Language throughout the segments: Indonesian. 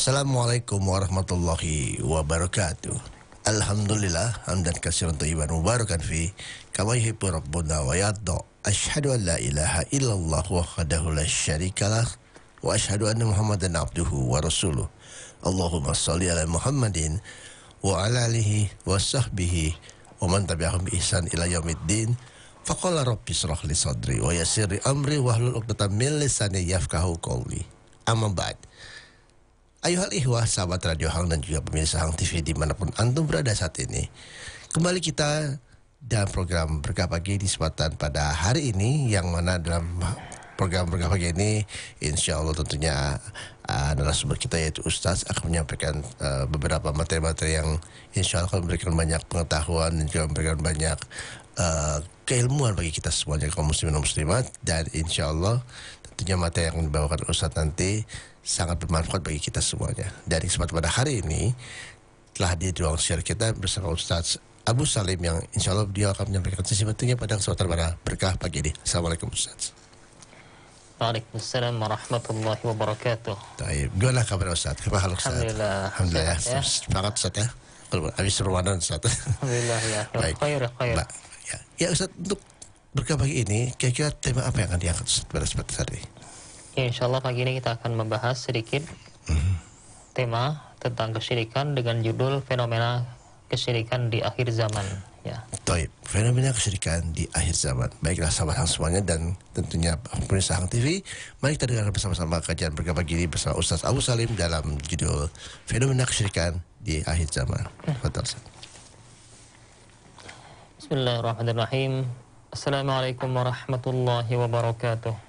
Assalamualaikum warahmatullahi wabarakatuh. Alhamdulillah hamdan katsiran tayyiban mubarakan fi kama yuhibbu rabbuna wa yaddo. Asyhadu an la ilaha illallah khadahu la syarikalah wa asyhadu anna Muhammadan abduhu wa rasuluh. Allahumma salli ala Muhammadin wa ala alihi wa sahbihi wa man tabi'ahum ihsan ila yaumiddin. Faqala rabbi israh li sadri wa yassir amri wa hlul 'uqdatam min lisani yafqahu qawli. Amma ba'd. Ayo hal ihwah sahabat Radio Hang dan juga pemirsa Hang TV dimanapun antum berada saat ini. Kembali kita dalam program Berkah Pagi di kesempatan pada hari ini yang mana dalam program Berkah Pagi ini insya Allah tentunya uh, uh sumber kita yaitu Ustaz akan menyampaikan uh, beberapa materi-materi yang insya Allah akan memberikan banyak pengetahuan dan juga memberikan banyak uh, keilmuan bagi kita semuanya kaum muslimin dan muslimat dan insya Allah tentunya materi yang dibawakan Ustaz nanti sangat bermanfaat bagi kita semuanya. dari kesempatan pada hari ini telah di ruang share kita bersama Ustaz Abu Salim yang insya Allah dia akan menyampaikan sisi pentingnya pada kesempatan pada berkah pagi ini. Assalamualaikum Ustaz. Waalaikumsalam warahmatullahi wabarakatuh. Baik, gimana kabar Ustaz? Apa hal Ustaz? Alhamdulillah. Alhamdulillah. Ya. Ya? Semangat Ustaz ya. Habis Ramadan Ustaz. Alhamdulillah ya. Khair khair. Ya. ya Ustaz untuk berkah pagi ini kira-kira tema apa yang akan diangkat Ustaz pada kesempatan hari ini? Ya, insya Allah pagi ini kita akan membahas sedikit mm-hmm. tema tentang kesyirikan dengan judul fenomena kesyirikan di akhir zaman. Ya. Taib, fenomena kesyirikan di akhir zaman. Baiklah sahabat hang semuanya dan tentunya pemirsa Hang TV, mari kita dengar bersama-sama kajian berkah pagi ini bersama Ustaz Abu Salim dalam judul fenomena kesyirikan di akhir zaman. Betul. Bismillahirrahmanirrahim. Assalamualaikum warahmatullahi wabarakatuh.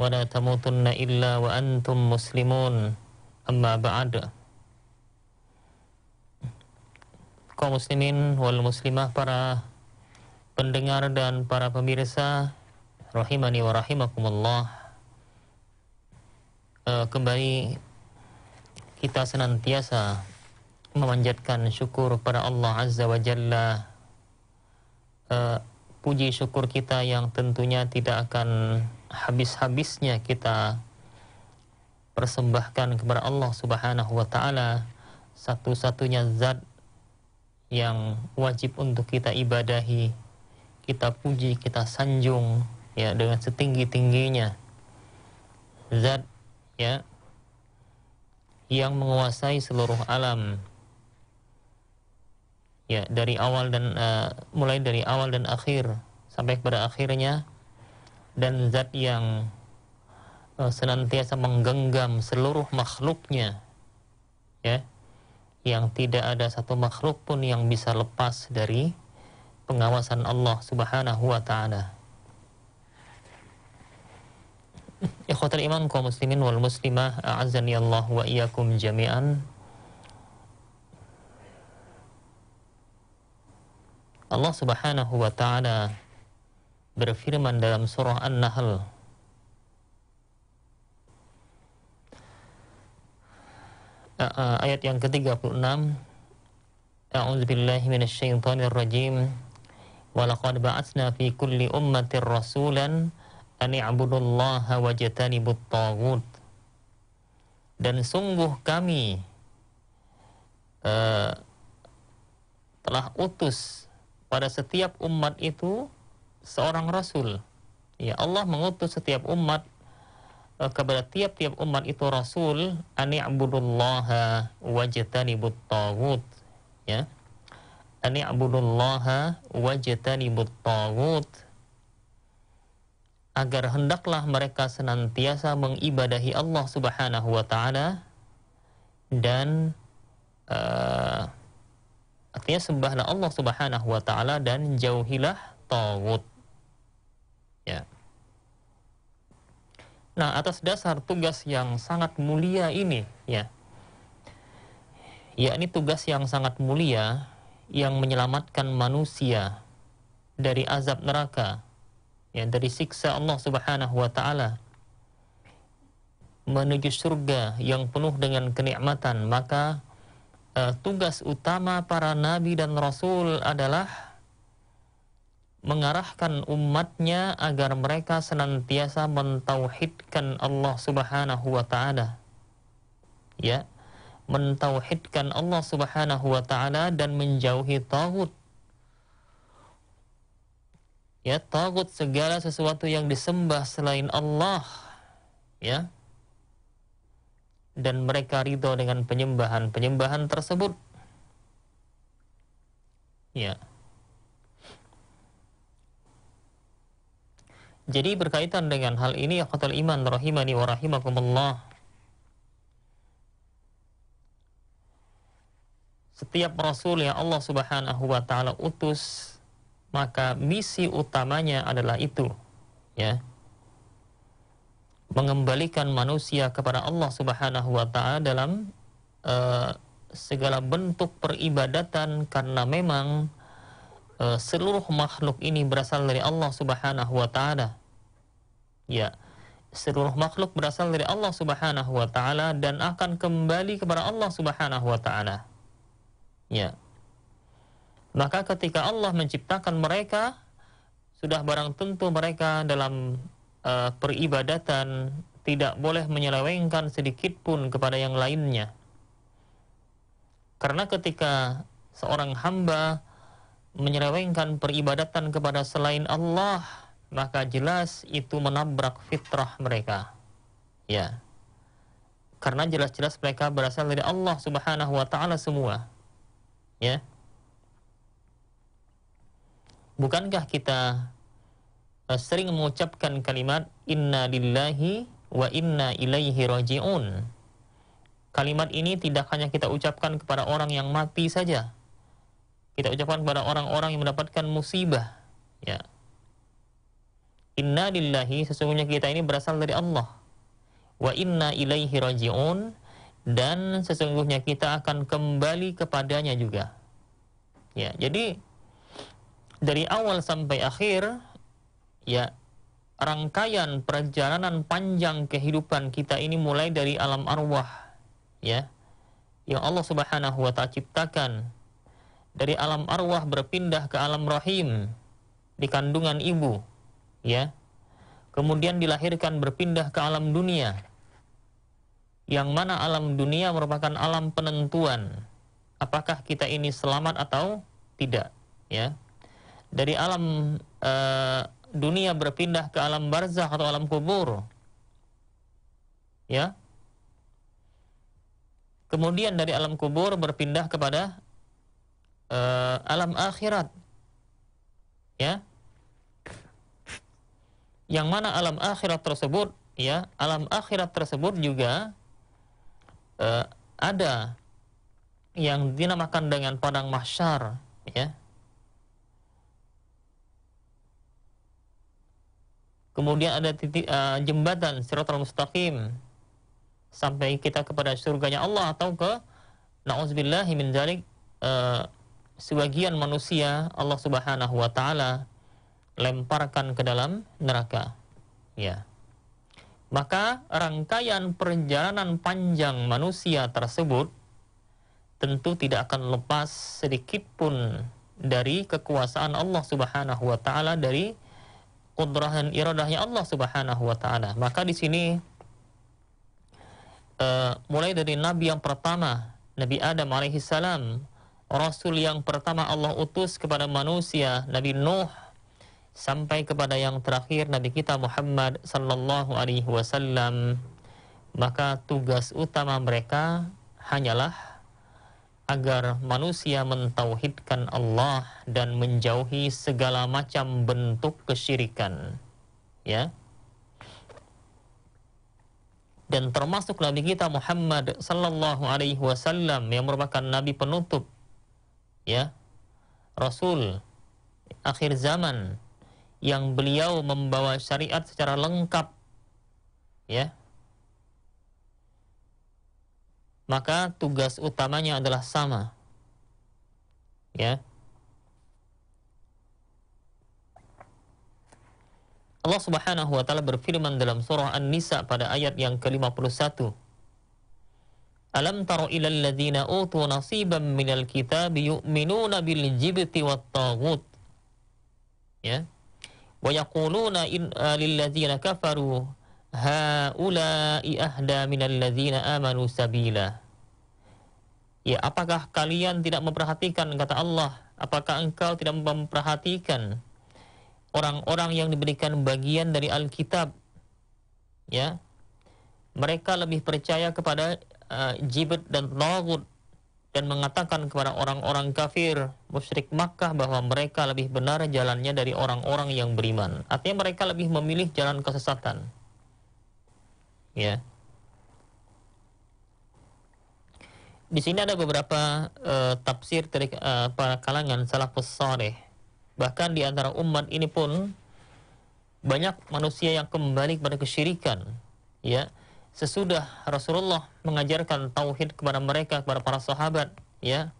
ولا تموتن إلا وأنتم مسلمون أما بعد kaum muslimin wal muslimah para pendengar dan para pemirsa rahimani wa rahimakumullah eh, kembali kita senantiasa memanjatkan syukur pada Allah Azza wa Jalla eh, puji syukur kita yang tentunya tidak akan habis-habisnya kita persembahkan kepada Allah Subhanahu wa taala satu-satunya zat yang wajib untuk kita ibadahi, kita puji, kita sanjung ya dengan setinggi-tingginya. Zat ya yang menguasai seluruh alam. Ya, dari awal dan uh, mulai dari awal dan akhir sampai kepada akhirnya dan zat yang eh, senantiasa menggenggam seluruh makhluknya ya yang tidak ada satu makhluk pun yang bisa lepas dari pengawasan Allah Subhanahu wa taala. Ikhwatul iman kaum muslimin wal muslimah a'azzani Allah wa iyyakum jami'an. Allah Subhanahu wa taala berfirman dalam surah An-Nahl ayat yang ke-36 A'udzu billahi minasyaitonir rajim Walaqad ba'atsna fi kulli ummatin rasulan an i'budullaha wajtanibut taghut Dan sungguh kami uh, telah utus pada setiap umat itu seorang rasul. Ya, Allah mengutus setiap umat eh, kepada tiap-tiap umat itu rasul ani'budullaha wajtanibut tagut ya ani'budullaha wajtanibut tagut agar hendaklah mereka senantiasa mengibadahi Allah Subhanahu wa taala dan uh, artinya sembahlah Allah Subhanahu wa taala dan jauhilah tagut Ya. Nah, atas dasar tugas yang sangat mulia ini, ya. Yakni tugas yang sangat mulia yang menyelamatkan manusia dari azab neraka, ya dari siksa Allah Subhanahu wa taala menuju surga yang penuh dengan kenikmatan, maka eh, tugas utama para nabi dan rasul adalah mengarahkan umatnya agar mereka senantiasa mentauhidkan Allah Subhanahu wa taala. Ya, mentauhidkan Allah Subhanahu wa taala dan menjauhi tagut. Ya, tagut segala sesuatu yang disembah selain Allah. Ya. Dan mereka ridho dengan penyembahan-penyembahan tersebut. Ya. Jadi berkaitan dengan hal ini akhatul iman rahimani wa rahimakumullah. Setiap rasul yang Allah Subhanahu wa taala utus maka misi utamanya adalah itu ya mengembalikan manusia kepada Allah Subhanahu wa taala dalam uh, segala bentuk peribadatan karena memang uh, seluruh makhluk ini berasal dari Allah Subhanahu wa taala Ya, seluruh makhluk berasal dari Allah Subhanahu wa taala dan akan kembali kepada Allah Subhanahu wa taala. Ya. Maka ketika Allah menciptakan mereka, sudah barang tentu mereka dalam uh, peribadatan tidak boleh menyelewengkan sedikit pun kepada yang lainnya. Karena ketika seorang hamba menyelewengkan peribadatan kepada selain Allah, maka jelas itu menabrak fitrah mereka. Ya. Karena jelas-jelas mereka berasal dari Allah Subhanahu wa taala semua. Ya. Bukankah kita eh, sering mengucapkan kalimat inna lillahi wa inna ilaihi raji'un? Kalimat ini tidak hanya kita ucapkan kepada orang yang mati saja. Kita ucapkan kepada orang-orang yang mendapatkan musibah, ya Inna lillahi sesungguhnya kita ini berasal dari Allah. Wa inna ilaihi raji'un dan sesungguhnya kita akan kembali kepadanya juga. Ya, jadi dari awal sampai akhir ya rangkaian perjalanan panjang kehidupan kita ini mulai dari alam arwah ya yang Allah Subhanahu wa taala ciptakan dari alam arwah berpindah ke alam rahim di kandungan ibu ya kemudian dilahirkan berpindah ke alam dunia yang mana alam dunia merupakan alam penentuan apakah kita ini selamat atau tidak ya dari alam e, dunia berpindah ke alam barzah atau alam kubur ya kemudian dari alam kubur berpindah kepada e, alam akhirat ya yang mana alam akhirat tersebut ya alam akhirat tersebut juga uh, ada yang dinamakan dengan padang mahsyar ya kemudian ada titik, uh, jembatan siratul mustaqim sampai kita kepada surganya Allah atau ke nauzubillahi min zalik uh, sebagian manusia Allah Subhanahu wa taala lemparkan ke dalam neraka. Ya. Maka rangkaian perjalanan panjang manusia tersebut tentu tidak akan lepas sedikit pun dari kekuasaan Allah Subhanahu wa taala dari kudrah dan iradahnya Allah Subhanahu wa taala. Maka di sini uh, mulai dari nabi yang pertama, Nabi Adam alaihi salam, rasul yang pertama Allah utus kepada manusia, Nabi Nuh sampai kepada yang terakhir Nabi kita Muhammad sallallahu alaihi wasallam maka tugas utama mereka hanyalah agar manusia mentauhidkan Allah dan menjauhi segala macam bentuk kesyirikan ya dan termasuk Nabi kita Muhammad sallallahu alaihi wasallam yang merupakan nabi penutup ya rasul akhir zaman yang beliau membawa syariat secara lengkap ya maka tugas utamanya adalah sama ya Allah Subhanahu wa taala berfirman dalam surah An-Nisa pada ayat yang ke-51 Alam taro ilal ladhina utu nasiban minal kitab yu'minuna bil jibti wat tagut ya ويقولون إن للذين كفروا هؤلاء أهدى من الذين آمنوا سبيلا Ya, apakah kalian tidak memperhatikan kata Allah? Apakah engkau tidak memperhatikan orang-orang yang diberikan bagian dari Alkitab? Ya. Mereka lebih percaya kepada uh, jibet dan tagut dan mengatakan kepada orang-orang kafir musyrik Makkah bahwa mereka lebih benar jalannya dari orang-orang yang beriman. Artinya mereka lebih memilih jalan kesesatan. Ya. Di sini ada beberapa uh, tafsir dari uh, para kalangan salafus saleh. Bahkan di antara umat ini pun banyak manusia yang kembali kepada kesyirikan, ya sesudah Rasulullah mengajarkan tauhid kepada mereka kepada para sahabat ya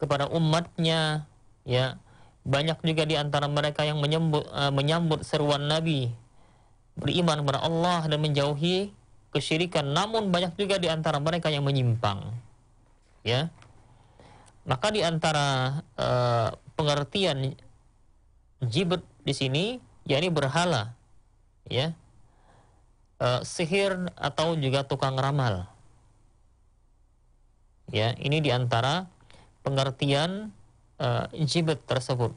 kepada umatnya ya banyak juga di antara mereka yang menyambut, uh, menyambut seruan Nabi beriman kepada Allah dan menjauhi kesyirikan namun banyak juga di antara mereka yang menyimpang ya maka di antara uh, pengertian jibut di sini yakni berhala ya uh, sihir atau juga tukang ramal. Ya, ini diantara pengertian uh, jibet tersebut.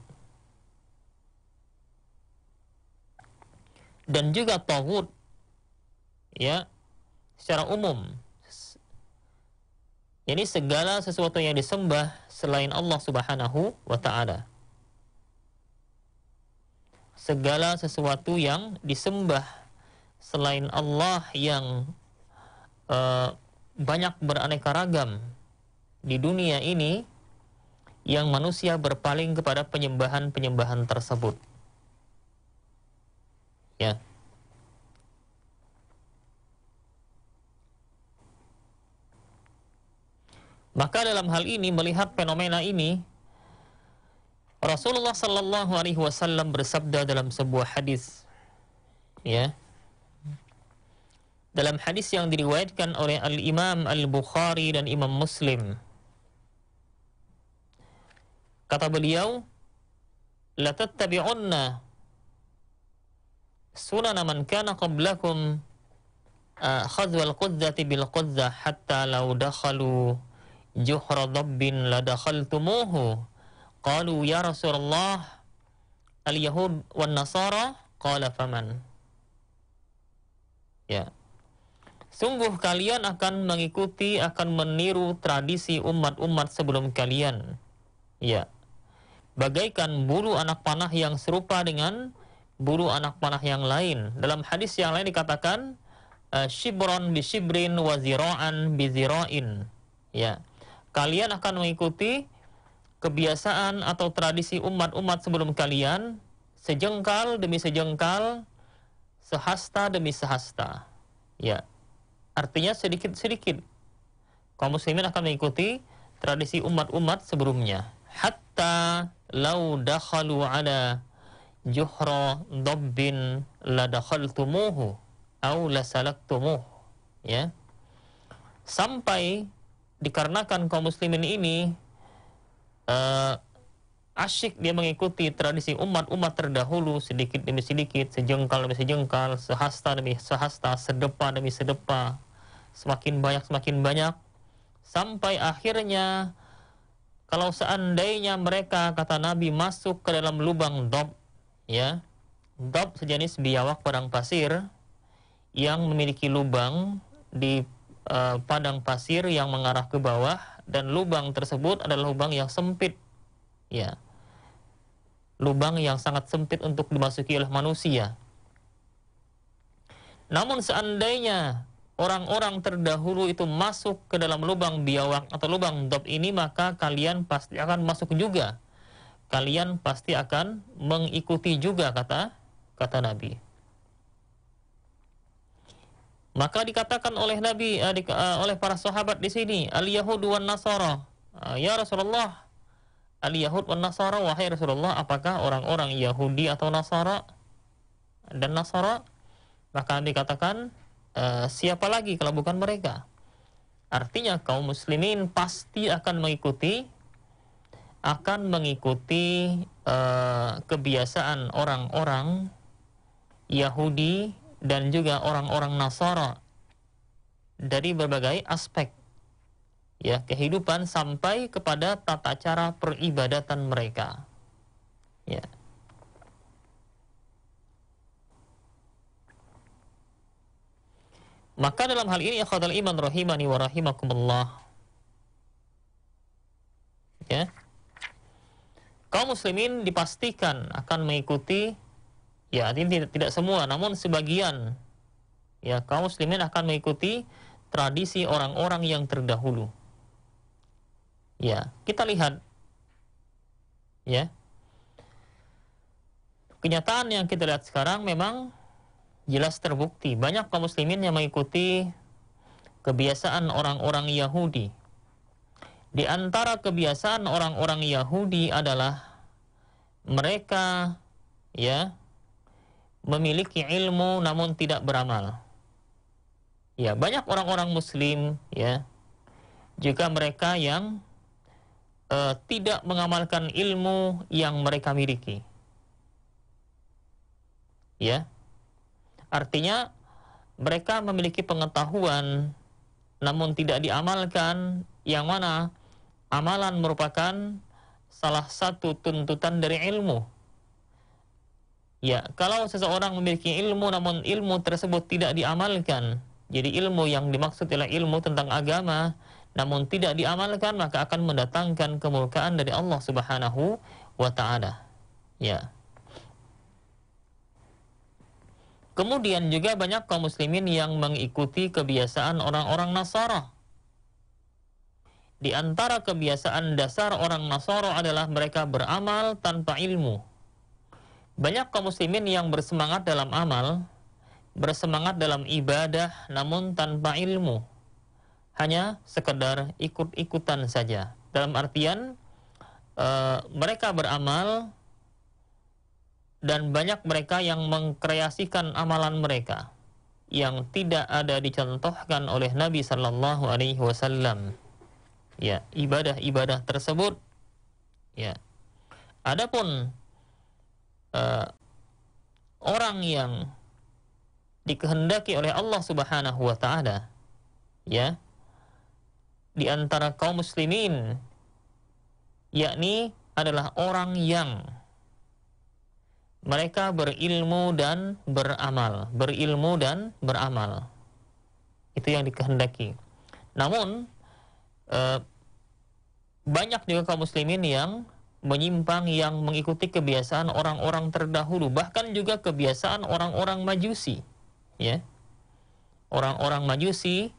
Dan juga togut, ya, secara umum. Jadi segala sesuatu yang disembah selain Allah Subhanahu wa taala. Segala sesuatu yang disembah selain Allah yang uh, banyak beraneka ragam di dunia ini yang manusia berpaling kepada penyembahan-penyembahan tersebut. Ya. Maka dalam hal ini melihat fenomena ini Rasulullah Shallallahu Alaihi Wasallam bersabda dalam sebuah hadis, ya, dalam hadis yang diriwayatkan oleh Al-Imam Al-Bukhari dan Imam Muslim. Kata beliau, "Latattabi'unna sunana man kana qablakum uh, khadwal qudzati bil qudzah hatta law dakhalu juhra dabbin la dakhaltumuhu." Qalu ya Rasulullah, al-Yahud wan Nasara? Qala faman? Ya, Yeah. Sungguh kalian akan mengikuti, akan meniru tradisi umat-umat sebelum kalian. Ya, bagaikan bulu anak panah yang serupa dengan bulu anak panah yang lain. Dalam hadis yang lain dikatakan, eh, shibron bi shibrin wa ziro'an bi ziro'in. Ya, kalian akan mengikuti kebiasaan atau tradisi umat-umat sebelum kalian, sejengkal demi sejengkal, sehasta demi sehasta. Ya, Artinya sedikit-sedikit kaum muslimin akan mengikuti tradisi umat-umat sebelumnya. Hatta lau dakhalu ala juhra dabbin la dakhaltumuhu au la salaktumuh. Ya. Sampai dikarenakan kaum muslimin ini uh, asyik dia mengikuti tradisi umat-umat terdahulu sedikit demi sedikit, sejengkal demi sejengkal, sehasta demi sehasta, sedepa demi sedepa, semakin banyak semakin banyak sampai akhirnya kalau seandainya mereka kata Nabi masuk ke dalam lubang dob ya dob sejenis biawak padang pasir yang memiliki lubang di uh, padang pasir yang mengarah ke bawah dan lubang tersebut adalah lubang yang sempit ya lubang yang sangat sempit untuk dimasuki oleh manusia namun seandainya orang-orang terdahulu itu masuk ke dalam lubang biawak atau lubang dob ini maka kalian pasti akan masuk juga kalian pasti akan mengikuti juga kata kata Nabi maka dikatakan oleh Nabi uh, eh, di, uh, eh, oleh para sahabat di sini al Yahud wan Nasara uh, ya Rasulullah al Yahud wan Nasara wahai Rasulullah apakah orang-orang Yahudi atau Nasara dan Nasara maka dikatakan uh, siapa lagi kalau bukan mereka? Artinya kaum muslimin pasti akan mengikuti akan mengikuti uh, kebiasaan orang-orang Yahudi dan juga orang-orang Nasara dari berbagai aspek ya kehidupan sampai kepada tata cara peribadatan mereka. Ya. Maka dalam hal ini ikhwatal iman rahimani wa rahimakumullah. Ya. Kaum muslimin dipastikan akan mengikuti ya ini tidak semua namun sebagian ya kaum muslimin akan mengikuti tradisi orang-orang yang terdahulu. Ya, kita lihat ya. Kenyataan yang kita lihat sekarang memang jelas terbukti banyak kaum muslimin yang mengikuti kebiasaan orang-orang Yahudi. Di antara kebiasaan orang-orang Yahudi adalah mereka ya memiliki ilmu namun tidak beramal. Ya, banyak orang-orang muslim ya juga mereka yang uh, tidak mengamalkan ilmu yang mereka miliki. Ya, Artinya mereka memiliki pengetahuan namun tidak diamalkan yang mana amalan merupakan salah satu tuntutan dari ilmu. Ya, kalau seseorang memiliki ilmu namun ilmu tersebut tidak diamalkan, jadi ilmu yang dimaksud adalah ilmu tentang agama namun tidak diamalkan maka akan mendatangkan kemurkaan dari Allah Subhanahu wa taala. Ya. Kemudian juga banyak kaum muslimin yang mengikuti kebiasaan orang-orang Nasara. Di antara kebiasaan dasar orang Nasara adalah mereka beramal tanpa ilmu. Banyak kaum muslimin yang bersemangat dalam amal, bersemangat dalam ibadah namun tanpa ilmu. Hanya sekedar ikut-ikutan saja. Dalam artian e, mereka beramal dan banyak mereka yang mengkreasikan amalan mereka yang tidak ada dicontohkan oleh Nabi Shallallahu Alaihi Wasallam. Ya, ibadah-ibadah tersebut. Ya, adapun uh, orang yang dikehendaki oleh Allah Subhanahu Wa Taala, ya, di antara kaum muslimin, yakni adalah orang yang mereka berilmu dan beramal, berilmu dan beramal. Itu yang dikehendaki. Namun e, banyak juga kaum muslimin yang menyimpang yang mengikuti kebiasaan orang-orang terdahulu, bahkan juga kebiasaan orang-orang Majusi, ya. Orang-orang Majusi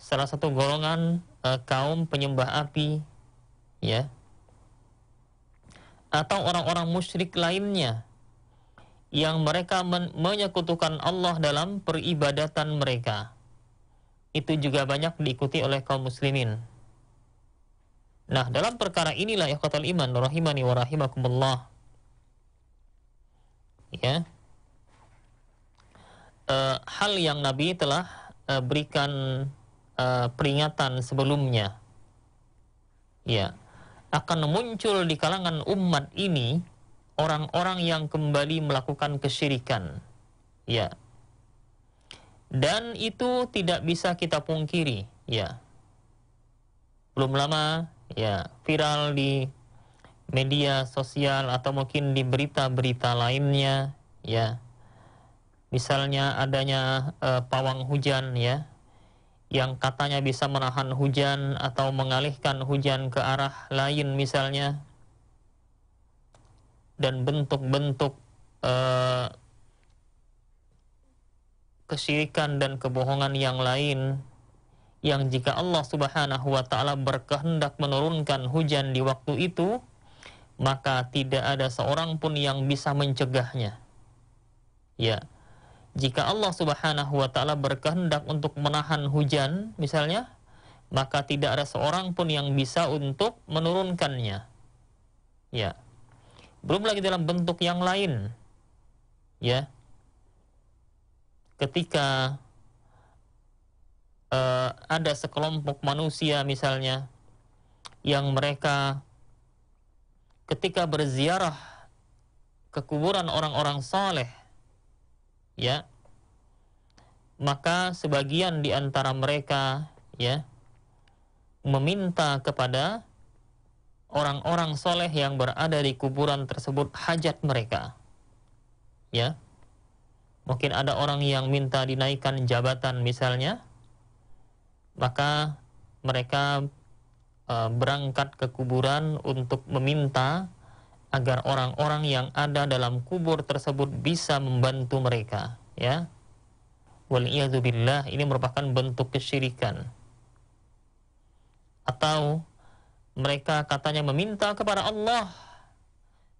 salah satu golongan e, kaum penyembah api, ya atau orang-orang musyrik lainnya yang mereka men menyekutukan Allah dalam peribadatan mereka. Itu juga banyak diikuti oleh kaum muslimin. Nah, dalam perkara inilah ikhwatul iman rahimani wa rahimakumullah. Ya. E, hal yang Nabi telah e, berikan e, peringatan sebelumnya. Ya akan muncul di kalangan umat ini orang-orang yang kembali melakukan kesyirikan. Ya. Dan itu tidak bisa kita pungkiri, ya. Belum lama ya viral di media sosial atau mungkin di berita-berita lainnya, ya. Misalnya adanya uh, pawang hujan ya yang katanya bisa menahan hujan atau mengalihkan hujan ke arah lain misalnya dan bentuk-bentuk eh, kesyirikan dan kebohongan yang lain yang jika Allah Subhanahu wa taala berkehendak menurunkan hujan di waktu itu maka tidak ada seorang pun yang bisa mencegahnya ya jika Allah Subhanahu wa taala berkehendak untuk menahan hujan misalnya maka tidak ada seorang pun yang bisa untuk menurunkannya ya belum lagi dalam bentuk yang lain ya ketika uh, ada sekelompok manusia misalnya yang mereka ketika berziarah ke kuburan orang-orang saleh ya maka sebagian di antara mereka ya meminta kepada orang-orang soleh yang berada di kuburan tersebut hajat mereka ya mungkin ada orang yang minta dinaikkan jabatan misalnya maka mereka eh, berangkat ke kuburan untuk meminta agar orang-orang yang ada dalam kubur tersebut bisa membantu mereka ya waliyadzubillah ini merupakan bentuk kesyirikan atau mereka katanya meminta kepada Allah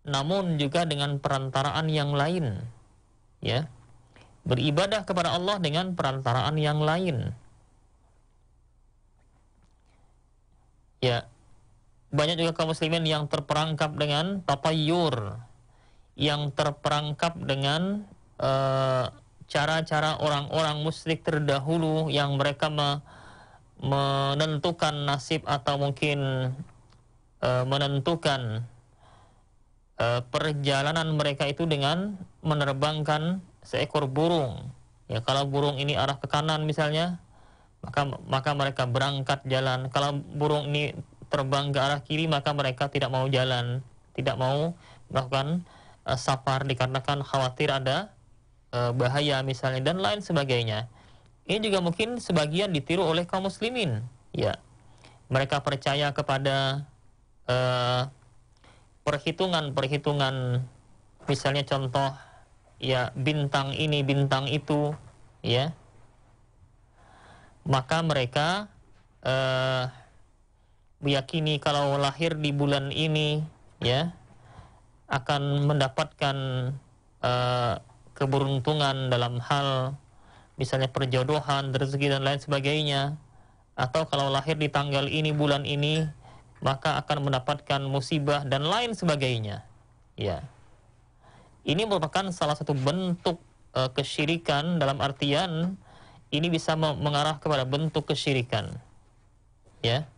namun juga dengan perantaraan yang lain ya beribadah kepada Allah dengan perantaraan yang lain ya banyak juga kaum muslimin yang terperangkap dengan tatayur yang terperangkap dengan cara eh, cara-cara orang-orang musyrik terdahulu yang mereka me menentukan nasib atau mungkin uh, menentukan uh, perjalanan mereka itu dengan menerbangkan seekor burung. Ya kalau burung ini arah ke kanan misalnya, maka maka mereka berangkat jalan. Kalau burung ini terbang ke arah kiri maka mereka tidak mau jalan, tidak mau melakukan uh, safar dikarenakan khawatir ada uh, bahaya misalnya dan lain sebagainya. Ini juga mungkin sebagian ditiru oleh kaum muslimin, ya. Mereka percaya kepada uh, eh, perhitungan-perhitungan misalnya contoh ya bintang ini bintang itu ya maka mereka eh, meyakini kalau lahir di bulan ini ya akan mendapatkan uh, keberuntungan dalam hal misalnya perjodohan, rezeki dan lain sebagainya atau kalau lahir di tanggal ini bulan ini maka akan mendapatkan musibah dan lain sebagainya ya ini merupakan salah satu bentuk uh, kesyirikan dalam artian ini bisa mengarah kepada bentuk kesyirikan ya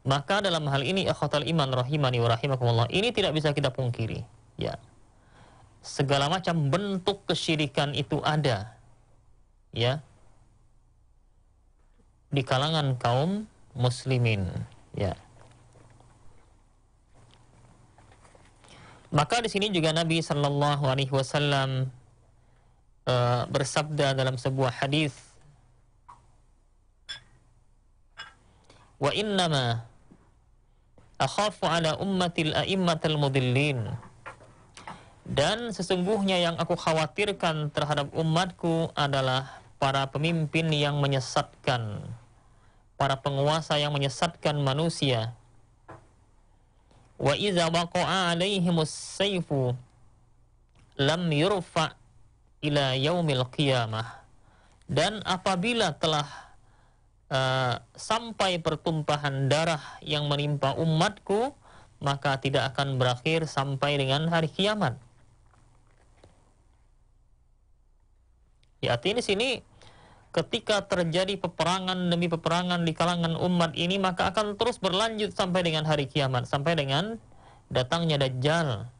Maka dalam hal ini akhwatul iman rahimani wa rahimakumullah ini tidak bisa kita pungkiri, ya. Segala macam bentuk kesyirikan itu ada. Ya. Di kalangan kaum muslimin, ya. Maka di sini juga Nabi Shallallahu Alaihi Wasallam uh, bersabda dalam sebuah hadis, wa innama akhafu ala ummatil a'immatil mudillin dan sesungguhnya yang aku khawatirkan terhadap umatku adalah para pemimpin yang menyesatkan para penguasa yang menyesatkan manusia wa iza waqa'a alaihimus sayfu lam yurfa ila yaumil qiyamah dan apabila telah Eh, sampai pertumpahan darah yang menimpa umatku maka tidak akan berakhir sampai dengan hari kiamat. Ya, artinya di sini ketika terjadi peperangan demi peperangan di kalangan umat ini maka akan terus berlanjut sampai dengan hari kiamat, sampai dengan datangnya dajjal.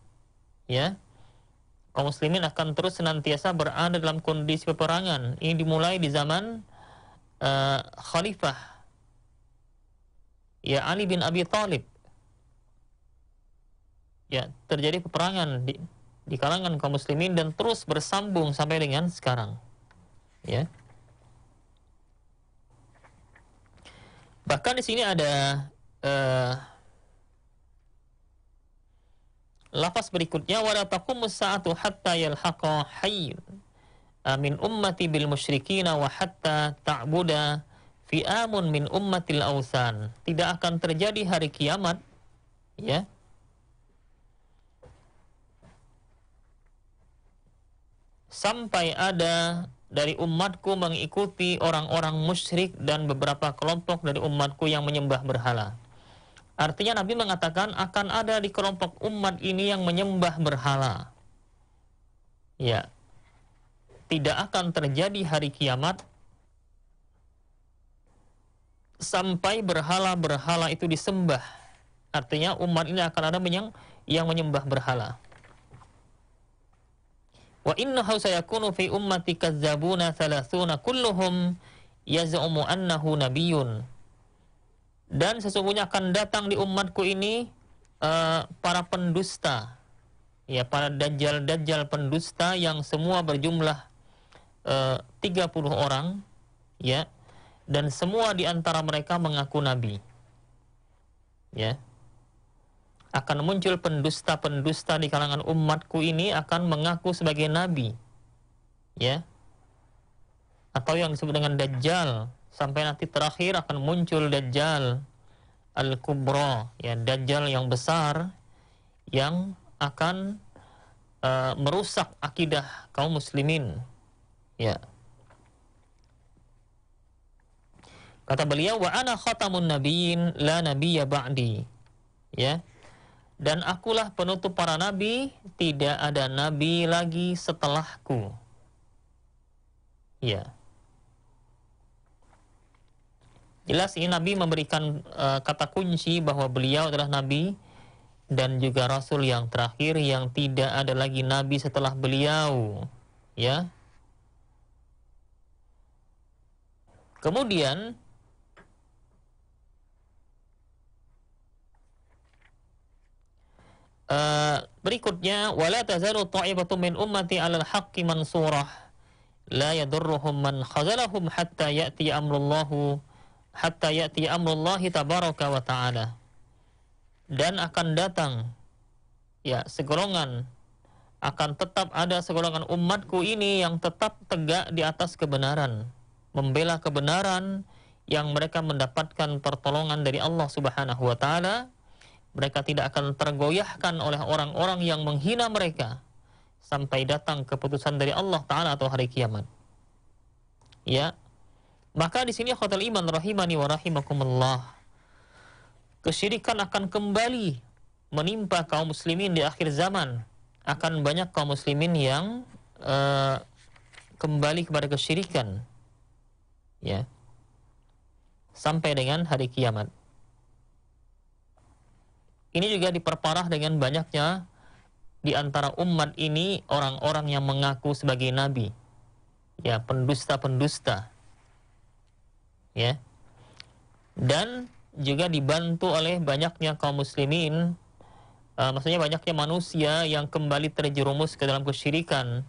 Ya. Kaum muslimin akan terus senantiasa berada dalam kondisi peperangan. Ini dimulai di zaman uh, khalifah ya Ali bin Abi Thalib ya terjadi peperangan di, di kalangan kaum muslimin dan terus bersambung sampai dengan sekarang ya bahkan di sini ada uh, lafaz berikutnya wala taqumus sa'atu hatta yalhaqa hayy Eh, min ummati bil musyrikina wa hatta ta'buda fi'amun min ummatil ausan. Tidak akan terjadi hari kiamat ya. Sampai ada dari umatku mengikuti orang-orang musyrik dan beberapa kelompok dari umatku yang menyembah berhala. Artinya Nabi mengatakan akan ada di kelompok umat ini yang menyembah berhala. Ya, tidak akan terjadi hari kiamat sampai berhala-berhala itu disembah. Artinya umat ini akan ada yang yang menyembah berhala. Wa innahu sayakunu fi ummati kazzabuna thalathuna kulluhum yaz'umu annahu nabiyyun. Dan sesungguhnya akan datang di umatku ini uh, para pendusta. Ya, para dajjal-dajjal pendusta yang semua berjumlah 30 eh, orang ya dan semua di antara mereka mengaku nabi. Ya. Akan muncul pendusta-pendusta di kalangan umatku ini akan mengaku sebagai nabi. Ya. Atau yang disebut dengan dajjal sampai nanti terakhir akan muncul dajjal al kubro, ya dajjal yang besar yang akan uh, merusak akidah kaum muslimin Ya. Kata beliau wa ana khatamun nabiyyin la nabiyya ba'di. Ya. Dan akulah penutup para nabi, tidak ada nabi lagi setelahku. Ya. Jelas ini Nabi memberikan uh, kata kunci bahwa beliau adalah Nabi dan juga Rasul yang terakhir yang tidak ada lagi Nabi setelah beliau. Ya, Kemudian Uh, berikutnya wala tazaru ta'ibatu min ummati 'ala al haqqi mansurah la yadurruhum man khazalahum hatta ya'ti amrullahu hatta ya'ti amrullahi tabaraka wa ta'ala dan akan datang ya segolongan akan tetap ada segolongan umatku ini yang tetap tegak di atas kebenaran membela kebenaran yang mereka mendapatkan pertolongan dari Allah Subhanahu wa taala. Mereka tidak akan tergoyahkan oleh orang-orang yang menghina mereka sampai datang keputusan dari Allah taala atau hari kiamat. Ya. Maka di sini khotul iman rahimani wa rahimakumullah. Kesyirikan akan kembali menimpa kaum muslimin di akhir zaman. Akan banyak kaum muslimin yang uh, kembali kepada kesyirikan ya sampai dengan hari kiamat. Ini juga diperparah dengan banyaknya di antara umat ini orang-orang yang mengaku sebagai nabi. Ya, pendusta-pendusta. Ya. Dan juga dibantu oleh banyaknya kaum muslimin uh, maksudnya banyaknya manusia yang kembali terjerumus ke dalam kesyirikan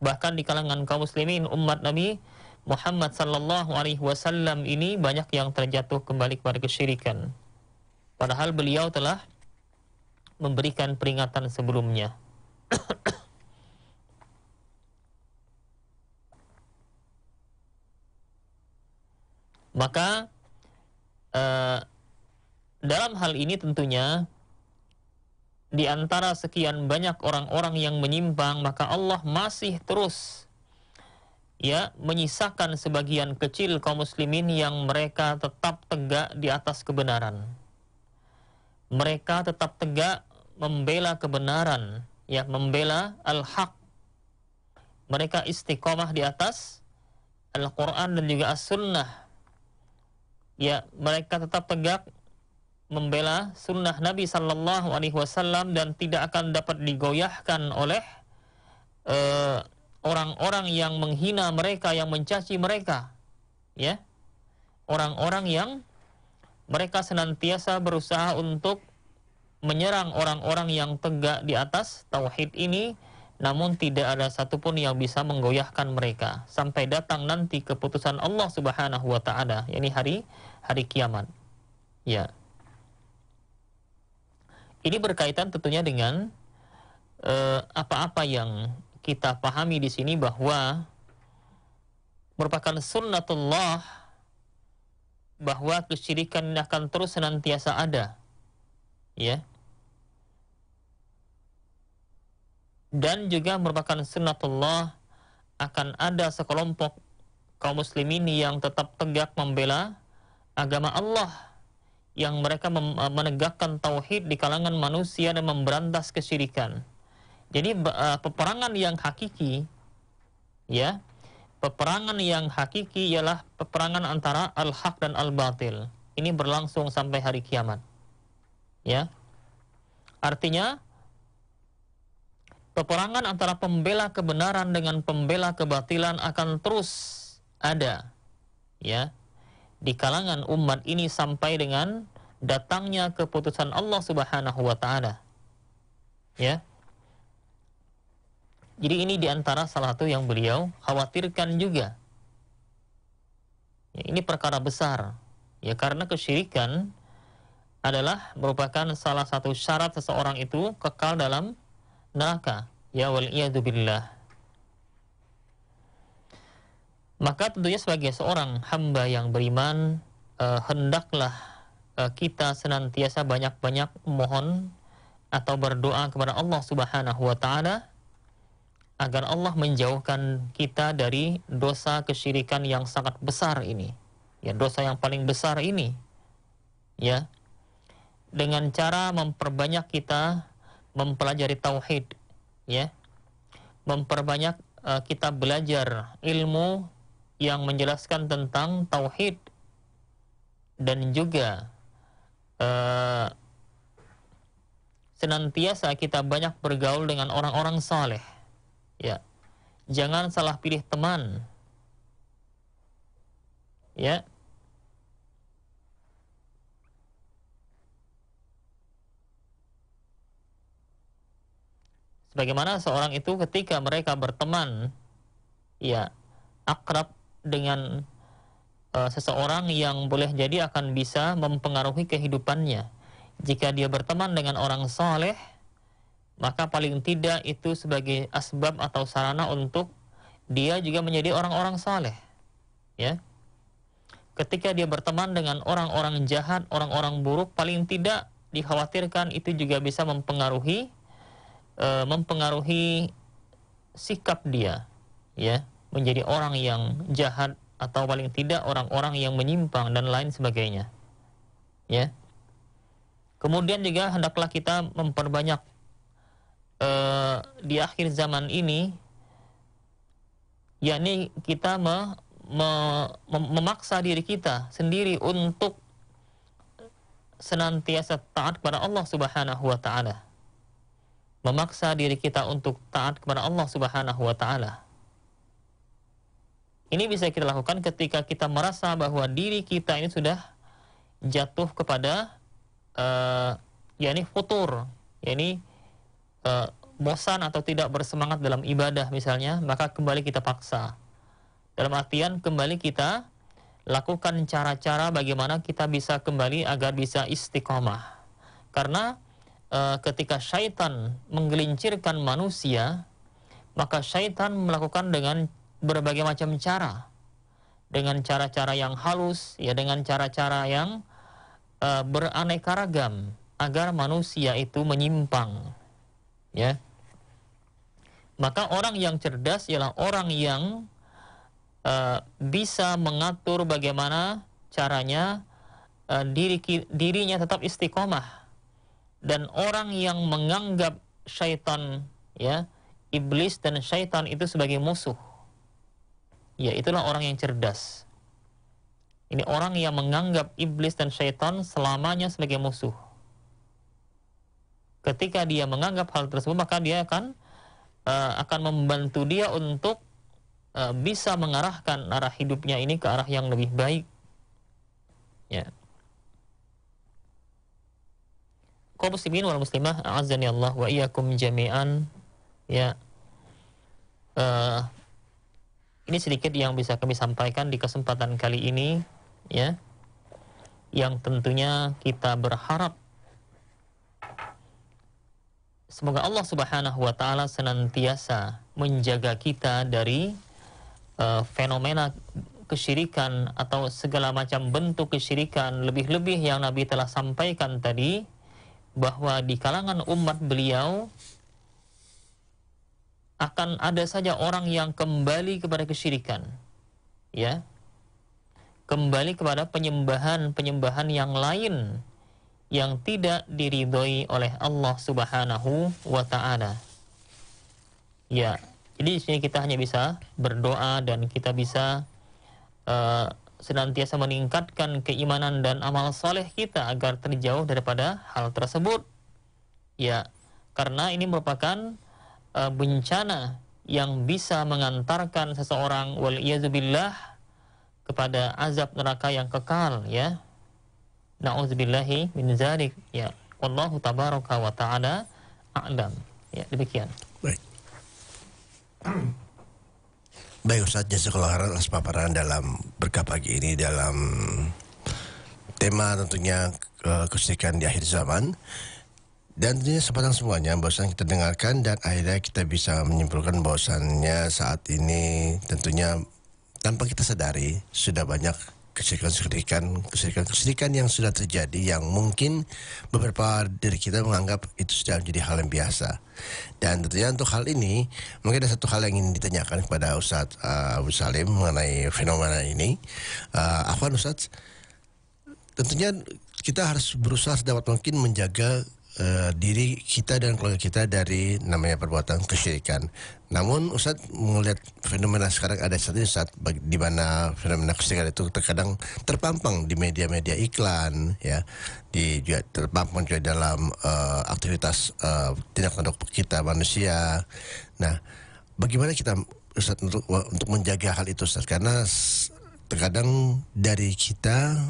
bahkan di kalangan kaum muslimin umat Nabi Muhammad sallallahu alaihi wasallam ini banyak yang terjatuh kembali kepada kesyirikan. Padahal beliau telah memberikan peringatan sebelumnya. Maka uh, dalam hal ini tentunya di antara sekian banyak orang-orang yang menyimpang, maka Allah masih terus ya menyisakan sebagian kecil kaum muslimin yang mereka tetap tegak di atas kebenaran. Mereka tetap tegak membela kebenaran, ya membela al-haq. Mereka istiqomah di atas Al-Qur'an dan juga As-Sunnah. Ya, mereka tetap tegak membela sunnah Nabi saw Alaihi Wasallam dan tidak akan dapat digoyahkan oleh uh, orang-orang yang menghina mereka, yang mencaci mereka. Ya. Orang-orang yang mereka senantiasa berusaha untuk menyerang orang-orang yang tegak di atas tauhid ini namun tidak ada satupun yang bisa menggoyahkan mereka sampai datang nanti keputusan Allah Subhanahu wa taala yakni hari hari kiamat. Ya. Ini berkaitan tentunya dengan eh, apa-apa uh, apa -apa yang kita pahami di sini bahwa merupakan sunnatullah bahwa kesyirikan akan terus senantiasa ada. Ya. Dan juga merupakan sunnatullah akan ada sekelompok kaum muslimin yang tetap tegak membela agama Allah yang mereka menegakkan tauhid di kalangan manusia dan memberantas kesyirikan. Jadi uh, peperangan yang hakiki ya, peperangan yang hakiki ialah peperangan antara al-haq dan al-batil. Ini berlangsung sampai hari kiamat. Ya. Artinya peperangan antara pembela kebenaran dengan pembela kebatilan akan terus ada. Ya. Di kalangan umat ini sampai dengan datangnya keputusan Allah Subhanahu wa taala. Ya. Jadi ini diantara salah satu yang beliau khawatirkan juga. Ya, ini perkara besar. Ya karena kesyirikan adalah merupakan salah satu syarat seseorang itu kekal dalam neraka. Ya wal billah. Maka tentunya sebagai seorang hamba yang beriman eh, hendaklah eh, kita senantiasa banyak-banyak mohon atau berdoa kepada Allah Subhanahu wa taala agar Allah menjauhkan kita dari dosa kesyirikan yang sangat besar ini. Ya, dosa yang paling besar ini. Ya. Dengan cara memperbanyak kita mempelajari tauhid, ya. Memperbanyak uh, kita belajar ilmu yang menjelaskan tentang tauhid dan juga uh, senantiasa kita banyak bergaul dengan orang-orang saleh Ya. Jangan salah pilih teman. Ya. Sebagaimana seorang itu ketika mereka berteman, ya, akrab dengan uh, seseorang yang boleh jadi akan bisa mempengaruhi kehidupannya. Jika dia berteman dengan orang soleh, maka paling tidak itu sebagai asbab atau sarana untuk dia juga menjadi orang-orang saleh. Ya. Ketika dia berteman dengan orang-orang jahat, orang-orang buruk, paling tidak dikhawatirkan itu juga bisa mempengaruhi e, mempengaruhi sikap dia, ya, menjadi orang yang jahat atau paling tidak orang-orang yang menyimpang dan lain sebagainya. Ya. Kemudian juga hendaklah kita memperbanyak Eh, di akhir zaman ini yakni kita me, me, memaksa diri kita sendiri untuk senantiasa taat kepada Allah Subhanahu wa taala. Memaksa diri kita untuk taat kepada Allah Subhanahu wa taala. Ini bisa kita lakukan ketika kita merasa bahwa diri kita ini sudah jatuh kepada uh, yakni futur, yakni uh, bosan atau tidak bersemangat dalam ibadah misalnya, maka kembali kita paksa. Dalam artian kembali kita lakukan cara-cara bagaimana kita bisa kembali agar bisa istiqomah. Karena e, ketika syaitan menggelincirkan manusia, maka syaitan melakukan dengan berbagai macam cara. Dengan cara-cara yang halus, ya dengan cara-cara yang e, beraneka ragam agar manusia itu menyimpang ya maka orang yang cerdas ialah orang yang uh, bisa mengatur bagaimana caranya uh, diri dirinya tetap istiqomah dan orang yang menganggap syaitan ya iblis dan syaitan itu sebagai musuh ya itulah orang yang cerdas ini orang yang menganggap iblis dan syaitan selamanya sebagai musuh ketika dia menganggap hal tersebut maka dia akan uh, akan membantu dia untuk uh, bisa mengarahkan arah hidupnya ini ke arah yang lebih baik. Ya. kaum muslimin wal muslimah azani Allah wa iyyakum jami'an. Ya. Eh, ini sedikit yang bisa kami sampaikan di kesempatan kali ini, ya. Yang tentunya kita berharap Semoga Allah Subhanahu wa taala senantiasa menjaga kita dari uh, fenomena kesyirikan atau segala macam bentuk kesyirikan lebih-lebih yang Nabi telah sampaikan tadi bahwa di kalangan umat beliau akan ada saja orang yang kembali kepada kesyirikan ya kembali kepada penyembahan-penyembahan yang lain yang tidak diridhoi oleh Allah Subhanahu wa taala. Ya, jadi di sini kita hanya bisa berdoa dan kita bisa uh, senantiasa meningkatkan keimanan dan amal soleh kita agar terjauh daripada hal tersebut. Ya, karena ini merupakan uh, bencana yang bisa mengantarkan seseorang wal kepada azab neraka yang kekal ya na'udzubillahi min zalik. Ya. Wallahu tabaraka wa ta'ala a'lam. Ya, demikian. Baik. Baik Ustaz Jazakallah khairan atas paparan dalam berkah pagi ini dalam tema tentunya eh, kesedihan di akhir zaman dan tentunya sepanjang semuanya bahwasanya kita dengarkan dan akhirnya kita bisa menyimpulkan bahwasannya saat ini tentunya tanpa kita sadari sudah banyak kesedihan-kesedihan, kesedihan-kesedihan yang sudah terjadi yang mungkin beberapa dari kita menganggap itu sudah menjadi hal yang biasa dan tentunya untuk hal ini mungkin ada satu hal yang ingin ditanyakan kepada Ustadz uh, Abu Salim mengenai fenomena ini uh, Afwan Ustadz tentunya kita harus berusaha sedapat mungkin menjaga Eh, diri kita dan keluarga kita dari namanya perbuatan kesyirikan. Namun Ustaz melihat fenomena sekarang ada satu ini saat di mana fenomena kesyirikan itu terkadang terpampang di media-media iklan ya, di juga terpampang juga dalam uh, aktivitas uh, tindak tanduk kita manusia. Nah, bagaimana kita Ustaz untuk untuk menjaga hal itu Ustaz karena terkadang dari kita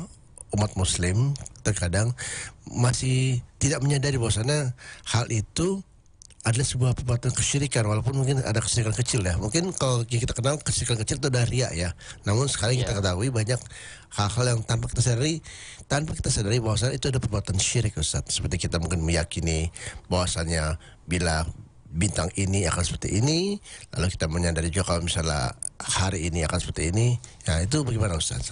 umat muslim terkadang masih tidak menyadari bahwasannya hal itu adalah sebuah perbuatan kesyirikan walaupun mungkin ada kesyirikan kecil ya mungkin kalau kita kenal kesyirikan kecil itu dari ria ya namun sekarang kita ya. ketahui banyak hal-hal yang tanpa kita sadari tanpa kita sadari bahwasannya itu ada perbuatan syirik Ustaz seperti kita mungkin meyakini bahwasannya bila bintang ini akan seperti ini lalu kita menyadari juga kalau misalnya hari ini akan seperti ini ya itu bagaimana Ustaz?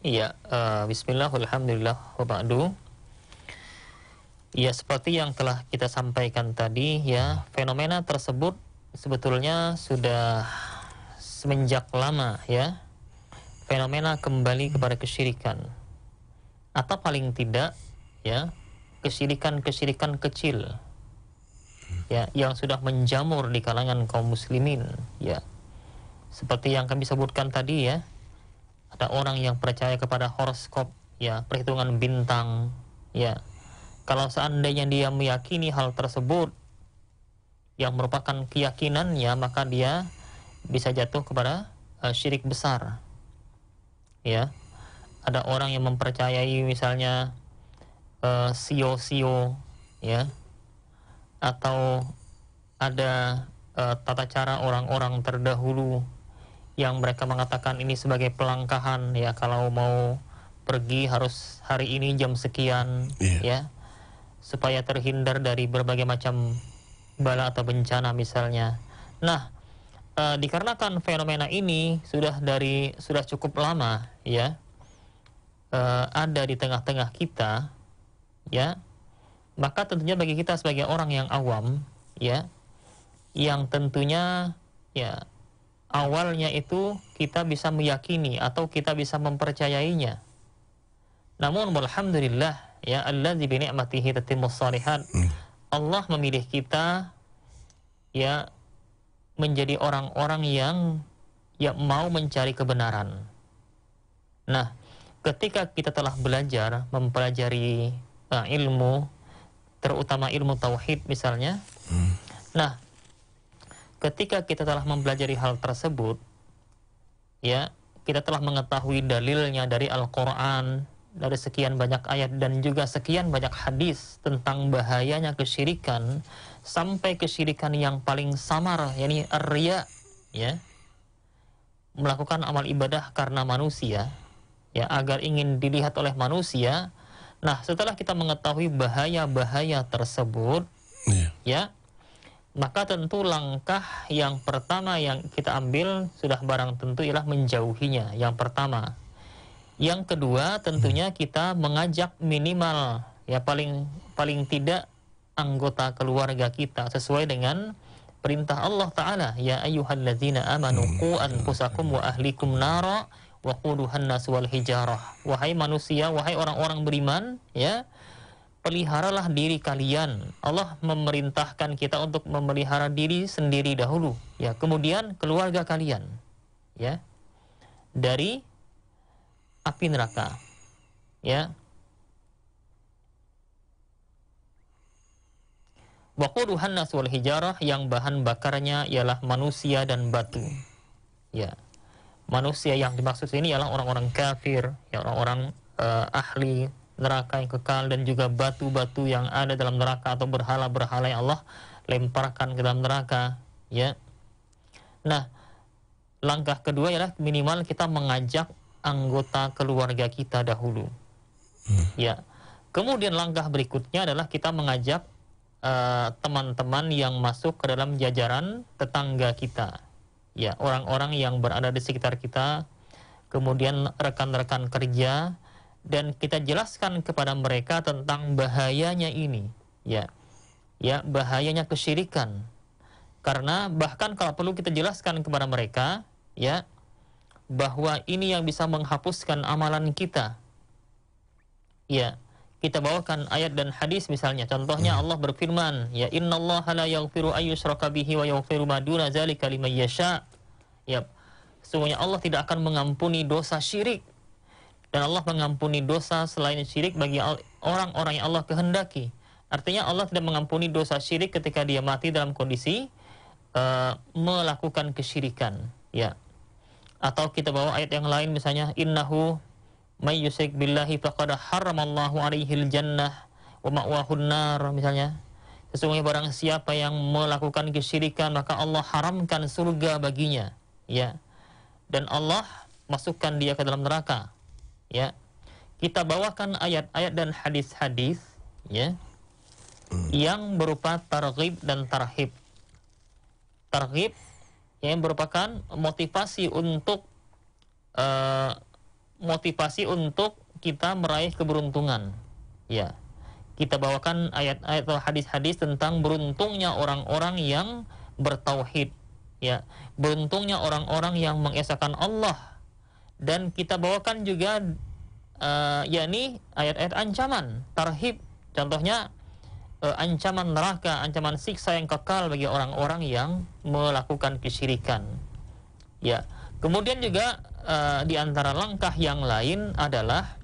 Iya, uh, eh, Bismillahirrahmanirrahim. Ya, seperti yang telah kita sampaikan tadi ya, fenomena tersebut sebetulnya sudah semenjak lama ya. Fenomena kembali kepada kesyirikan. Atau paling tidak ya, kesyirikan-kesyirikan kecil. Ya, yang sudah menjamur di kalangan kaum muslimin ya. Seperti yang kami sebutkan tadi ya, ada orang yang percaya kepada horoskop ya, perhitungan bintang ya, kalau seandainya dia meyakini hal tersebut yang merupakan keyakinannya, maka dia bisa jatuh kepada uh, syirik besar. Ya. Ada orang yang mempercayai misalnya sio eh, e sio-sio e ya atau ada uh, tata cara orang-orang terdahulu yang mereka mengatakan ini sebagai pelangkahan ya kalau mau pergi harus hari ini jam sekian yeah. ya supaya terhindar dari berbagai macam bala atau bencana misalnya. Nah, e, dikarenakan fenomena ini sudah dari sudah cukup lama ya e, ada di tengah-tengah kita ya, maka tentunya bagi kita sebagai orang yang awam ya, yang tentunya ya awalnya itu kita bisa meyakini atau kita bisa mempercayainya. Namun alhamdulillah ya Allah bi ni'matihi tatimmus salihat hmm. Allah memilih kita ya menjadi orang-orang yang yang mau mencari kebenaran. Nah, ketika kita telah belajar mempelajari uh, ilmu terutama ilmu tauhid misalnya. Hmm. Nah, ketika kita telah mempelajari hal tersebut ya, kita telah mengetahui dalilnya dari Al-Qur'an, dari sekian banyak ayat dan juga sekian banyak hadis tentang bahayanya kesyirikan sampai kesyirikan yang paling samar yakni riya ya melakukan amal ibadah karena manusia ya agar ingin dilihat oleh manusia nah setelah kita mengetahui bahaya-bahaya tersebut yeah. ya maka tentu langkah yang pertama yang kita ambil sudah barang tentu ialah menjauhinya yang pertama yang kedua, tentunya hmm. kita mengajak minimal ya paling paling tidak anggota keluarga kita sesuai dengan perintah Allah taala ya ayyuhalladzina amanu hmm. qu anfusakum wa ahlikum nara wa nas wal hijarah wahai manusia wahai orang-orang beriman ya peliharalah diri kalian Allah memerintahkan kita untuk memelihara diri sendiri dahulu ya kemudian keluarga kalian ya dari api neraka. Ya. Waquduhan nas wal hijarah yang bahan bakarnya ialah manusia dan batu. Ya. Manusia yang dimaksud ini ialah orang-orang kafir, ya orang-orang uh, ahli neraka yang kekal dan juga batu-batu yang ada dalam neraka atau berhala-berhala yang Allah lemparkan ke dalam neraka, ya. Nah, langkah kedua ialah minimal kita mengajak anggota keluarga kita dahulu. Hmm. Ya. Kemudian langkah berikutnya adalah kita mengajak eh, teman-teman uh, yang masuk ke dalam jajaran tetangga kita. Ya, orang-orang yang berada di sekitar kita, kemudian rekan-rekan kerja dan kita jelaskan kepada mereka tentang bahayanya ini, ya. Ya, bahayanya kesyirikan. Karena bahkan kalau perlu kita jelaskan kepada mereka, ya, bahwa ini yang bisa menghapuskan amalan kita. Ya, kita bawakan ayat dan hadis misalnya. Contohnya hmm. Allah berfirman, ya innallaha la yaghfiru ayyusyraka bihi wa yaghfiru ma duna dzalika liman yasha. Ya. semuanya Allah tidak akan mengampuni dosa syirik dan Allah mengampuni dosa selain syirik bagi orang-orang yang Allah kehendaki. Artinya Allah tidak mengampuni dosa syirik ketika dia mati dalam kondisi uh, melakukan kesyirikan, ya atau kita bawa ayat yang lain misalnya innahu may yusyrik billahi faqad haramallahu alaihil jannah wa ma'wahun nar misalnya sesungguhnya barang siapa yang melakukan kesyirikan maka Allah haramkan surga baginya ya dan Allah masukkan dia ke dalam neraka ya kita bawakan ayat-ayat dan hadis-hadis ya hmm. yang berupa targhib dan tarhib targhib yang merupakan motivasi untuk uh, motivasi untuk kita meraih keberuntungan. Ya. Kita bawakan ayat-ayat atau hadis-hadis tentang beruntungnya orang-orang yang bertauhid. Ya, beruntungnya orang-orang yang mengesahkan Allah. Dan kita bawakan juga uh, yakni ayat-ayat ancaman, tarhib. Contohnya uh, ancaman neraka, ancaman siksa yang kekal bagi orang-orang yang melakukan kesyirikan. Ya. Kemudian juga uh, di antara langkah yang lain adalah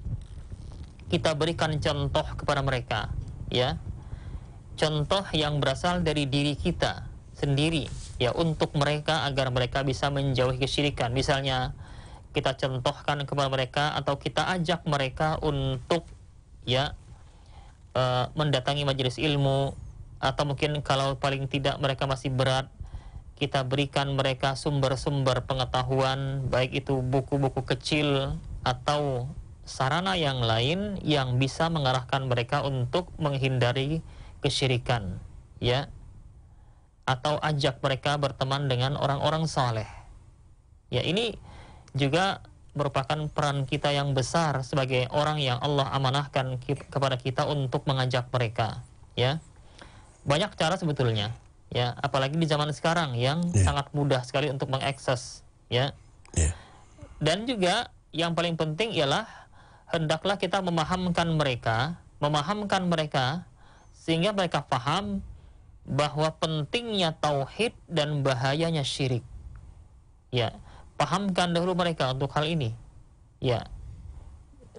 kita berikan contoh kepada mereka, ya. Contoh yang berasal dari diri kita sendiri, ya untuk mereka agar mereka bisa menjauhi kesyirikan. Misalnya kita contohkan kepada mereka atau kita ajak mereka untuk ya Eh, mendatangi majelis ilmu atau mungkin kalau paling tidak mereka masih berat kita berikan mereka sumber-sumber pengetahuan baik itu buku-buku kecil atau sarana yang lain yang bisa mengarahkan mereka untuk menghindari kesyirikan ya atau ajak mereka berteman dengan orang-orang saleh ya ini juga merupakan peran kita yang besar sebagai orang yang Allah amanahkan kepada kita untuk mengajak mereka ya banyak cara sebetulnya ya apalagi di zaman sekarang yang yeah. sangat mudah sekali untuk mengakses ya yeah. dan juga yang paling penting ialah hendaklah kita memahamkan mereka memahamkan mereka sehingga mereka paham bahwa pentingnya tauhid dan bahayanya syirik ya pahamkan dahulu mereka untuk hal ini. Ya.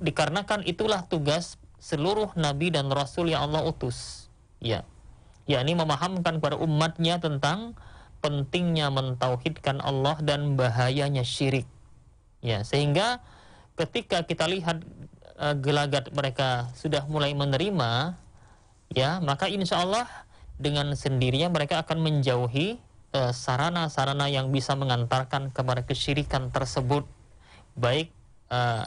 Dikarenakan itulah tugas seluruh nabi dan rasul yang Allah utus. Ya. yakni memahamkan kepada umatnya tentang pentingnya mentauhidkan Allah dan bahayanya syirik. Ya, sehingga ketika kita lihat uh, gelagat mereka sudah mulai menerima ya, maka insya Allah dengan sendirinya mereka akan menjauhi sarana-sarana eh, yang bisa mengantarkan kepada kesyirikan tersebut baik uh,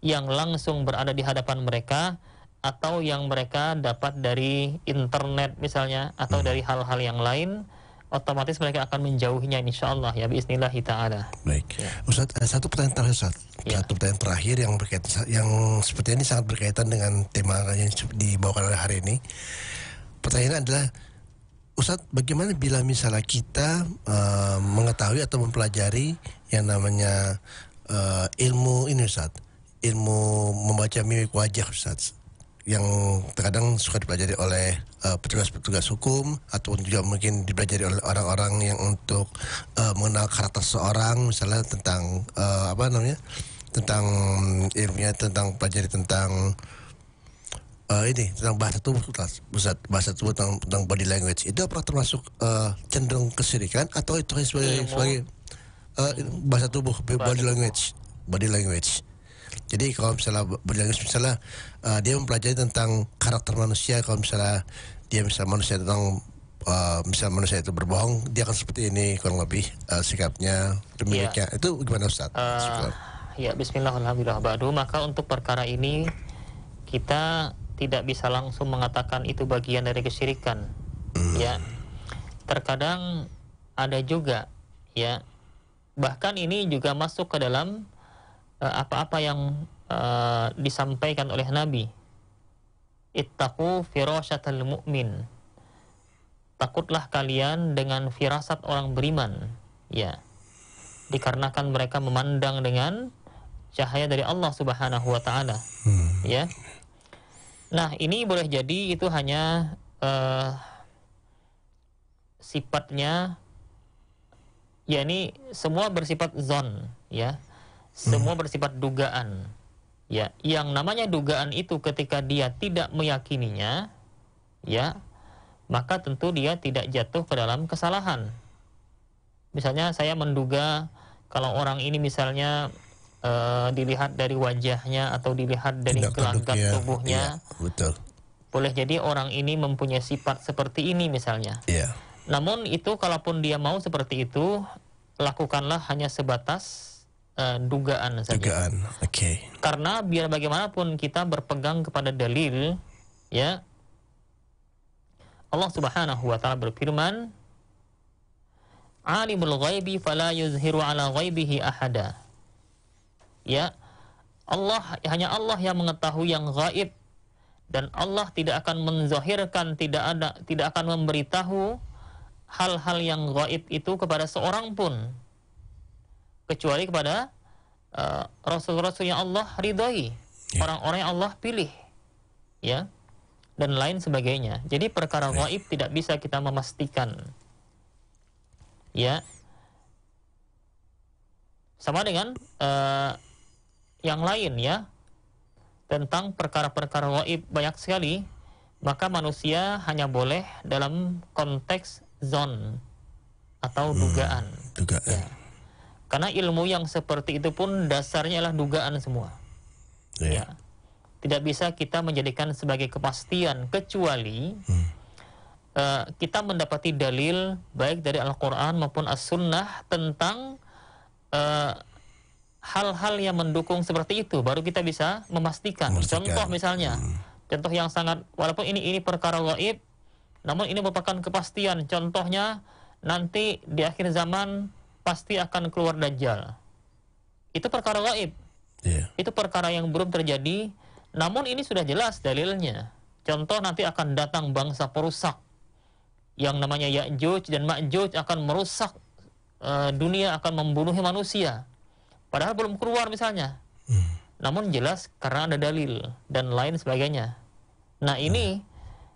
yang langsung berada di hadapan mereka atau yang mereka dapat dari internet misalnya atau hmm. dari hal-hal yang lain otomatis mereka akan menjauhinya Insyaallah ya bismillah kita ada. baik ya. Ustaz ada satu pertanyaan terakhir Ustaz ya. satu pertanyaan terakhir yang berkaitan yang seperti ini sangat berkaitan dengan tema yang dibawakan hari ini pertanyaannya adalah Ustadz, bagaimana bila misalnya kita uh, mengetahui atau mempelajari yang namanya uh, ilmu ini Ustaz? ilmu membaca mimik wajah Ustaz yang terkadang suka dipelajari oleh eh, petugas-petugas uh, hukum ataupun juga mungkin dipelajari oleh orang-orang yang untuk uh, mengenal karakter seorang misalnya tentang uh, apa namanya tentang ilmunya tentang pelajari tentang uh, ini tentang bahasa tubuh pusat bahasa tubuh tentang, tentang body language itu apakah termasuk uh, cenderung kesirikan atau itu sebagai Ilmu. Iya, iya, sebagai uh, bahasa tubuh bahasa body tubuh. language body language jadi kalau misalnya body language misalnya uh, dia mempelajari tentang karakter manusia kalau misalnya dia misalnya manusia tentang Uh, misalnya manusia itu berbohong, dia akan seperti ini kurang lebih uh, sikapnya, demikian. Ya. Itu gimana Ustaz? Uh, ya Bismillahirrahmanirrahim. Maka untuk perkara ini kita tidak bisa langsung mengatakan itu bagian dari kesyirikan. Hmm. Ya. Terkadang ada juga ya. Bahkan ini juga masuk ke dalam eh, apa-apa uh, yang uh, disampaikan oleh Nabi. Ittaqu firasatul mu'min. Takutlah kalian dengan firasat orang beriman. Ya. Dikarenakan mereka memandang dengan cahaya dari Allah Subhanahu wa taala. Hmm. Ya. Nah, ini boleh jadi itu hanya uh, sifatnya ya semua bersifat zon ya. Semua hmm. bersifat dugaan. Ya, yang namanya dugaan itu ketika dia tidak meyakininya ya, maka tentu dia tidak jatuh ke dalam kesalahan. Misalnya saya menduga kalau orang ini misalnya uh, dilihat dari wajahnya atau dilihat dari gelanggang ya. tubuhnya. Iya, betul. Boleh jadi orang ini mempunyai sifat seperti ini misalnya. Ya. Namun itu kalaupun dia mau seperti itu, lakukanlah hanya sebatas uh, dugaan saja. Dugaan, Okay. Karena biar bagaimanapun kita berpegang kepada dalil, ya. Allah Subhanahu wa taala berfirman, "Alimul ghaibi fala yuzhiru ala ghaibihi ahada." ya Allah hanya Allah yang mengetahui yang gaib dan Allah tidak akan menzahirkan tidak ada tidak akan memberitahu hal-hal yang gaib itu kepada seorang pun kecuali kepada uh, rasul-rasul yang Allah ridhoi ya. orang-orang yang Allah pilih ya dan lain sebagainya jadi perkara ya. gaib tidak bisa kita memastikan ya sama dengan uh, yang lain ya tentang perkara-perkara waib banyak sekali maka manusia hanya boleh dalam konteks zon atau hmm, dugaan. Hmm, dugaan. Ya. Karena ilmu yang seperti itu pun dasarnya adalah dugaan semua. Yeah. Ya. Tidak bisa kita menjadikan sebagai kepastian kecuali hmm. uh, kita mendapati dalil baik dari Al-Qur'an maupun As-Sunnah tentang uh, hal-hal yang mendukung seperti itu baru kita bisa memastikan. memastikan. Contoh misalnya, hmm. contoh yang sangat walaupun ini ini perkara gaib, namun ini merupakan kepastian. Contohnya nanti di akhir zaman pasti akan keluar dajjal. Itu perkara gaib. Yeah. Itu perkara yang belum terjadi, namun ini sudah jelas dalilnya. Contoh nanti akan datang bangsa perusak yang namanya Ya'juj dan Ma'juj akan merusak uh, dunia akan membunuh manusia. Padahal belum keluar misalnya. Hmm. Namun jelas karena ada dalil dan lain sebagainya. Nah hmm. ini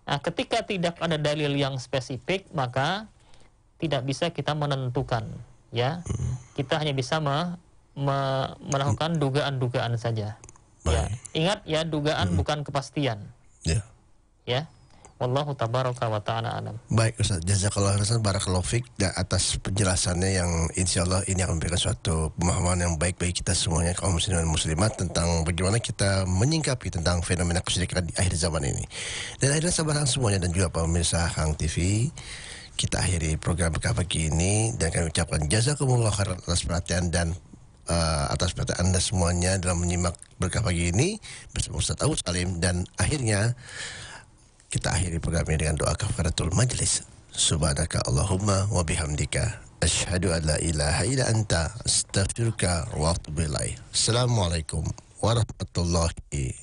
nah, ketika tidak ada dalil yang spesifik maka tidak bisa kita menentukan ya. Hmm. Kita hanya bisa me, me, melakukan hmm. dugaan-dugaan saja. Ya. Ingat ya dugaan hmm. bukan kepastian. Ya. Ya. Wallahu tabaraka wa ta'ala alam. Baik Ustaz, jazakallah Hasan barakallahu fik atas penjelasannya yang insya Allah ini akan memberikan suatu pemahaman yang baik bagi kita semuanya kaum muslim dan muslimat tentang bagaimana kita menyingkapi tentang fenomena kesyirikan di akhir zaman ini. Dan akhirnya sabarlah semuanya dan juga pemirsa Hang TV kita akhiri program Bekah pagi ini dan kami ucapkan jazakumullah khairan atas perhatian dan uh, atas perhatian Anda semuanya dalam menyimak berkah pagi ini bersama Ustaz Abu Salim dan akhirnya Kita akhiri program ini dengan doa kafaratul majlis. Subhanaka Allahumma wa bihamdika ashhadu an la ilaha illa anta astaghfiruka wa atubu ilaik. Assalamualaikum warahmatullahi